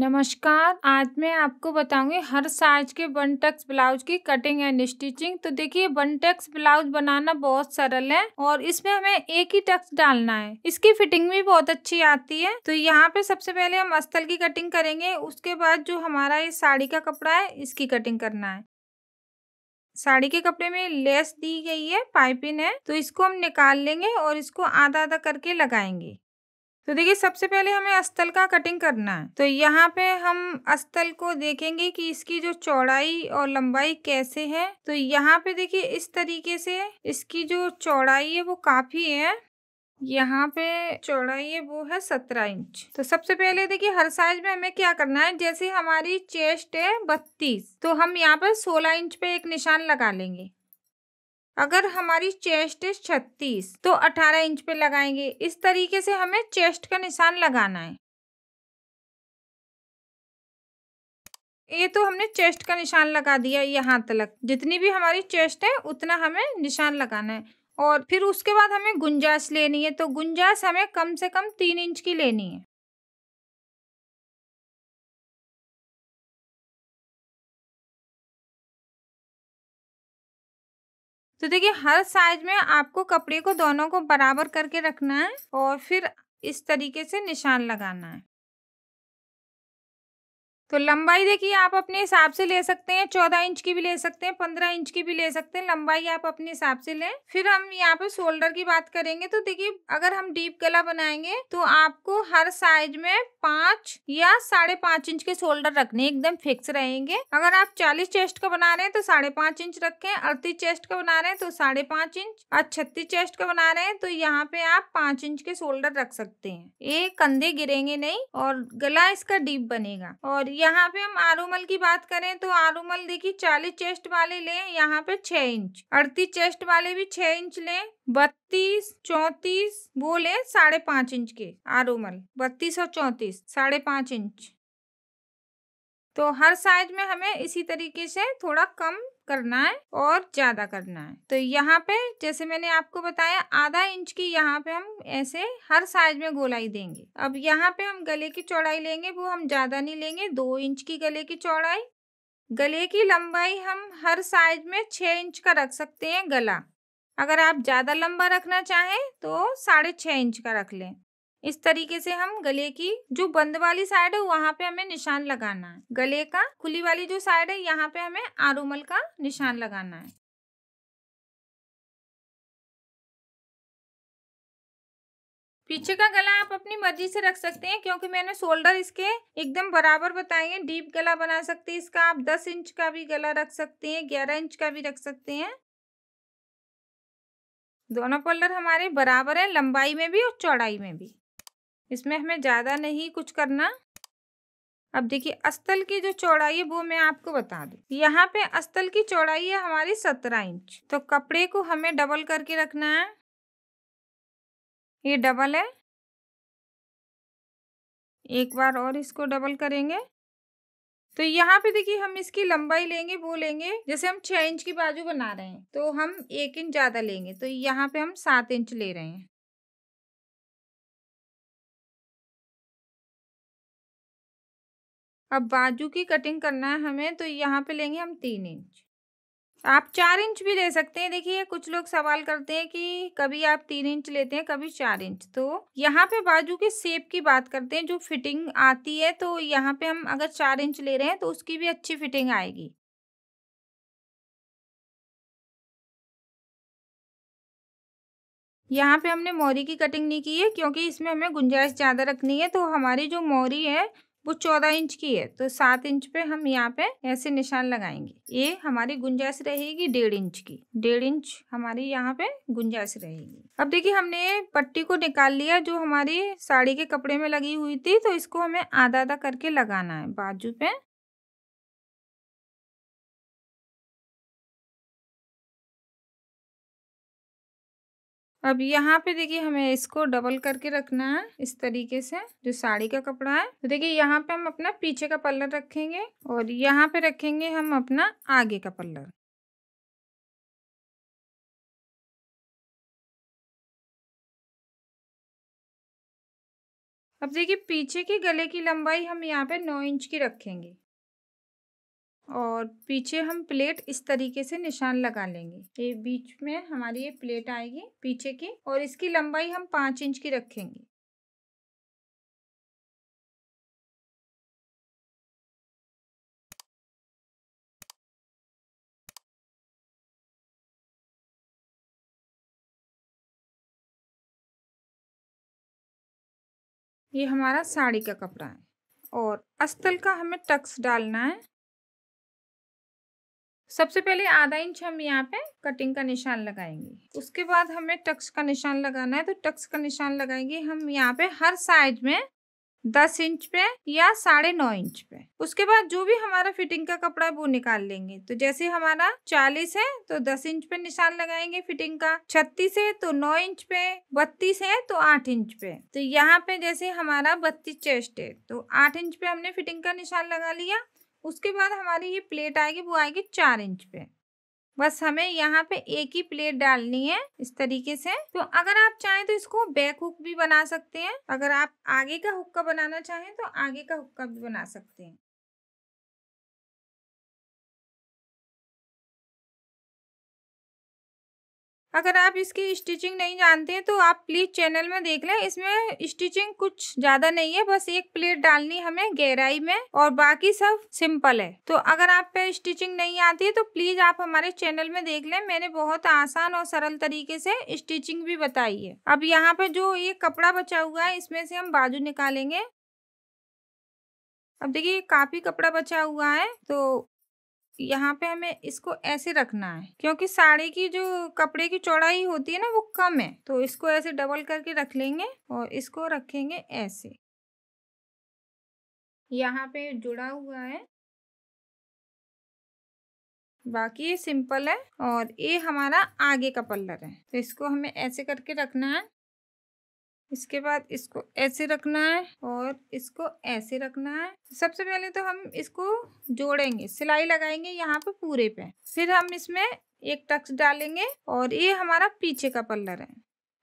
नमस्कार आज मैं आपको बताऊंगी हर साइज के वन टक्स ब्लाउज की कटिंग एंड स्टिचिंग तो देखिए वन टक्स ब्लाउज बनाना बहुत सरल है और इसमें हमें एक ही टक्स डालना है इसकी फिटिंग भी बहुत अच्छी आती है तो यहाँ पे सबसे पहले हम अस्तल की कटिंग करेंगे उसके बाद जो हमारा ये साड़ी का कपड़ा है इसकी कटिंग करना है साड़ी के कपड़े में लेस दी गई है पाइपिंग है तो इसको हम निकाल लेंगे और इसको आधा आधा करके लगाएंगे तो देखिए सबसे पहले हमें अस्तल का कटिंग करना है तो यहाँ पे हम अस्तल को देखेंगे कि इसकी जो चौड़ाई और लंबाई कैसे है तो यहाँ पे देखिए इस तरीके से इसकी जो चौड़ाई है वो काफ़ी है यहाँ पे चौड़ाई है वो है सत्रह इंच तो सबसे पहले देखिए हर साइज में हमें क्या करना है जैसे हमारी चेस्ट है बत्तीस तो हम यहाँ पे सोलह इंच पे एक निशान लगा लेंगे अगर हमारी चेस्ट है छत्तीस तो अठारह इंच पे लगाएंगे इस तरीके से हमें चेस्ट का निशान लगाना है ये तो हमने चेस्ट का निशान लगा दिया यहाँ तक जितनी भी हमारी चेस्ट है उतना हमें निशान लगाना है और फिर उसके बाद हमें गुंजाइश लेनी है तो गुंजाइश हमें कम से कम तीन इंच की लेनी है तो देखिए हर साइज में आपको कपड़े को दोनों को बराबर करके रखना है और फिर इस तरीके से निशान लगाना है तो लंबाई देखिए आप अपने हिसाब से ले सकते हैं चौदह इंच की भी ले सकते हैं पंद्रह इंच की भी ले सकते हैं लंबाई आप अपने हिसाब से लें फिर हम यहाँ पे शोल्डर की बात करेंगे तो देखिए अगर हम डीप गला बनाएंगे तो आपको हर साइज में पांच या साढ़े पांच इंच के शोल्डर रखने एकदम फिक्स रहेंगे अगर आप चालीस चेस्ट का बना रहे हैं तो साढ़े पांच इंच रखे अड़तीस चेस्ट का बना रहे हैं तो साढ़े पांच इंच और छत्तीस चेस्ट का बना रहे हैं तो यहाँ पे आप पांच इंच के शोल्डर रख सकते हैं ये कंधे गिरेंगे नहीं और गला इसका डीप बनेगा और यहाँ पे हम आरूमल की बात करें तो आरूमल देखिए चालीस चेस्ट वाले लें यहाँ पे छह इंच अड़तीस चेस्ट वाले भी छह इंच लें बत्तीस चौंतीस वो ले साढ़े पांच इंच के आरूमल बत्तीस और चौंतीस साढ़े पांच इंच तो हर साइज में हमें इसी तरीके से थोड़ा कम करना है और ज़्यादा करना है तो यहाँ पे जैसे मैंने आपको बताया आधा इंच की यहाँ पे हम ऐसे हर साइज में गोलाई देंगे अब यहाँ पे हम गले की चौड़ाई लेंगे वो हम ज़्यादा नहीं लेंगे दो इंच की गले की चौड़ाई गले की लंबाई हम हर साइज में छः इंच का रख सकते हैं गला अगर आप ज़्यादा लंबा रखना चाहें तो साढ़े छः इंच का रख लें इस तरीके से हम गले की जो बंद वाली साइड है वहाँ पे हमें निशान लगाना है गले का खुली वाली जो साइड है यहाँ पे हमें आरोमल का निशान लगाना है पीछे का गला आप अपनी मर्जी से रख सकते हैं क्योंकि मैंने शोल्डर इसके एकदम बराबर बताए हैं डीप गला बना सकते हैं इसका आप दस इंच का भी गला रख सकते हैं ग्यारह इंच का भी रख सकते हैं दोनों पोल्डर हमारे बराबर है लंबाई में भी और चौड़ाई में भी इसमें हमें ज़्यादा नहीं कुछ करना अब देखिए अस्तल की जो चौड़ाई है वो मैं आपको बता दूँ यहाँ पे अस्तल की चौड़ाई है हमारी सत्रह इंच तो कपड़े को हमें डबल करके रखना है ये डबल है एक बार और इसको डबल करेंगे तो यहाँ पे देखिए हम इसकी लंबाई लेंगे वो लेंगे जैसे हम छः इंच की बाजू बना रहे हैं तो हम एक इंच ज़्यादा लेंगे तो यहाँ पे हम सात इंच ले रहे हैं अब बाजू की कटिंग करना है हमें तो यहाँ पे लेंगे हम तीन इंच आप चार इंच भी ले सकते हैं देखिए कुछ लोग सवाल करते हैं कि कभी आप तीन इंच लेते हैं कभी चार इंच तो यहाँ पे बाजू के सेप की बात करते हैं जो फिटिंग आती है तो यहाँ पे हम अगर चार इंच ले रहे हैं तो उसकी भी अच्छी फिटिंग आएगी यहाँ पे हमने मोरी की कटिंग नहीं की है क्योंकि इसमें हमें गुंजाइश ज़्यादा रखनी है तो हमारी जो मोरी है वो चौदह इंच की है तो सात इंच पे हम यहाँ पे ऐसे निशान लगाएंगे ये हमारी गुंजाइश रहेगी डेढ़ इंच की डेढ़ इंच हमारी यहाँ पे गुंजाइश रहेगी अब देखिए हमने पट्टी को निकाल लिया जो हमारी साड़ी के कपड़े में लगी हुई थी तो इसको हमें आधा आधा करके लगाना है बाजू पे अब यहाँ पे देखिए हमें इसको डबल करके रखना है इस तरीके से जो साड़ी का कपड़ा है तो देखिए यहाँ पे हम अपना पीछे का पल्लर रखेंगे और यहाँ पे रखेंगे हम अपना आगे का पल्लर अब देखिए पीछे की गले की लंबाई हम यहाँ पे नौ इंच की रखेंगे और पीछे हम प्लेट इस तरीके से निशान लगा लेंगे ये बीच में हमारी ये प्लेट आएगी पीछे की और इसकी लंबाई हम पाँच इंच की रखेंगे ये हमारा साड़ी का कपड़ा है और अस्तल का हमें टक्स डालना है सबसे पहले आधा इंच हम यहाँ पे कटिंग का निशान लगाएंगे उसके बाद हमें टक्स का निशान लगाना है तो टक्स का निशान लगाएंगे हम यहाँ पे हर साइज में दस इंच पे या साढ़े नौ इंच पे उसके बाद जो भी हमारा फिटिंग का कपड़ा है वो निकाल लेंगे तो जैसे हमारा चालीस है तो दस इंच पे निशान लगाएंगे फिटिंग का छत्तीस है तो नौ इंच पे बत्तीस है तो आठ इंच पे तो यहाँ पे जैसे हमारा बत्तीस चेस्ट है तो आठ इंच पे हमने फिटिंग का निशान लगा लिया उसके बाद हमारी ये प्लेट आएगी वो आएगी चार इंच पे बस हमें यहाँ पे एक ही प्लेट डालनी है इस तरीके से तो अगर आप चाहें तो इसको बैक हुक भी बना सकते हैं अगर आप आगे का हुक्का बनाना चाहें तो आगे का हुक्का भी बना सकते हैं अगर आप इसकी स्टिचिंग नहीं जानते हैं तो आप प्लीज़ चैनल में देख लें इसमें स्टिचिंग कुछ ज़्यादा नहीं है बस एक प्लेट डालनी हमें गहराई में और बाकी सब सिंपल है तो अगर आप पे स्टिचिंग नहीं आती है तो प्लीज़ आप हमारे चैनल में देख लें मैंने बहुत आसान और सरल तरीके से स्टिचिंग भी बताई है अब यहाँ पे जो ये कपड़ा बचा हुआ है इसमें से हम बाजू निकालेंगे अब देखिए काफ़ी कपड़ा बचा हुआ है तो यहाँ पे हमें इसको ऐसे रखना है क्योंकि साड़ी की जो कपड़े की चौड़ाई होती है ना वो कम है तो इसको ऐसे डबल करके रख लेंगे और इसको रखेंगे ऐसे यहाँ पे जुड़ा हुआ है बाकी ये सिंपल है और ये हमारा आगे का पल्लर है तो इसको हमें ऐसे करके रखना है इसके बाद इसको ऐसे रखना है और इसको ऐसे रखना है सबसे पहले तो हम इसको जोड़ेंगे सिलाई लगाएंगे यहाँ पे पूरे पे फिर हम इसमें एक टक्स डालेंगे और ये हमारा पीछे का पल्लर है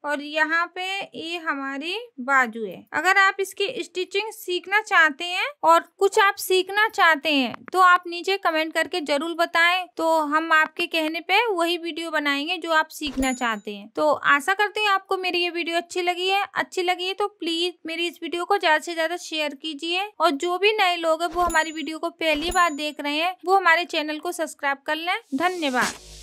और यहाँ पे ये हमारी बाजू है अगर आप इसकी स्टिचिंग सीखना चाहते हैं और कुछ आप सीखना चाहते हैं तो आप नीचे कमेंट करके जरूर बताएं तो हम आपके कहने पे वही वीडियो बनाएंगे जो आप सीखना चाहते हैं तो आशा करते हैं आपको मेरी ये वीडियो अच्छी लगी है अच्छी लगी है तो प्लीज मेरी इस वीडियो को ज्यादा से ज्यादा शेयर कीजिए और जो भी नए लोग है वो हमारी वीडियो को पहली बार देख रहे हैं वो हमारे चैनल को सब्सक्राइब कर लें धन्यवाद